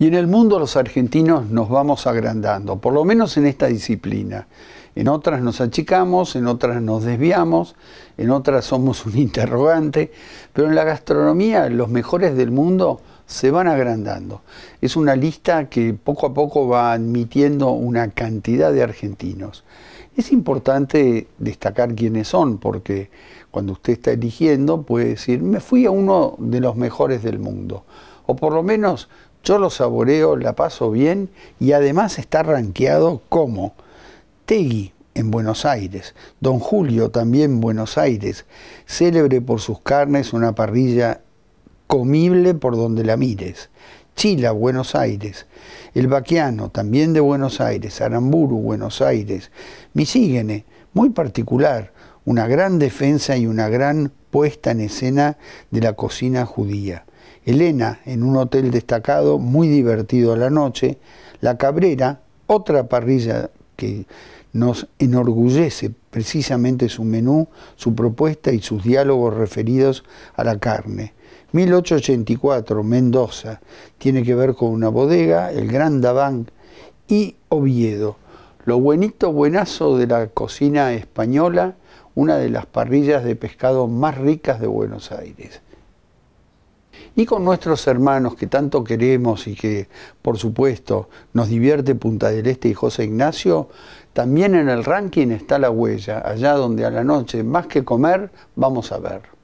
Y en el mundo los argentinos nos vamos agrandando, por lo menos en esta disciplina. En otras nos achicamos, en otras nos desviamos, en otras somos un interrogante, pero en la gastronomía los mejores del mundo se van agrandando. Es una lista que poco a poco va admitiendo una cantidad de argentinos. Es importante destacar quiénes son, porque cuando usted está eligiendo puede decir, me fui a uno de los mejores del mundo, o por lo menos yo lo saboreo, la paso bien y además está ranqueado como Tegui en Buenos Aires, Don Julio también en Buenos Aires, célebre por sus carnes, una parrilla comible por donde la mires. Chila, Buenos Aires, El Baquiano, también de Buenos Aires, Aramburu, Buenos Aires, Misígene, muy particular, una gran defensa y una gran puesta en escena de la cocina judía. Elena, en un hotel destacado, muy divertido a la noche, La Cabrera, otra parrilla que nos enorgullece precisamente su menú, su propuesta y sus diálogos referidos a la carne. 1884, Mendoza, tiene que ver con una bodega, el Gran Daván y Oviedo. Lo buenito, buenazo de la cocina española, una de las parrillas de pescado más ricas de Buenos Aires. Y con nuestros hermanos que tanto queremos y que, por supuesto, nos divierte Punta del Este y José Ignacio, también en el ranking está la huella, allá donde a la noche, más que comer, vamos a ver.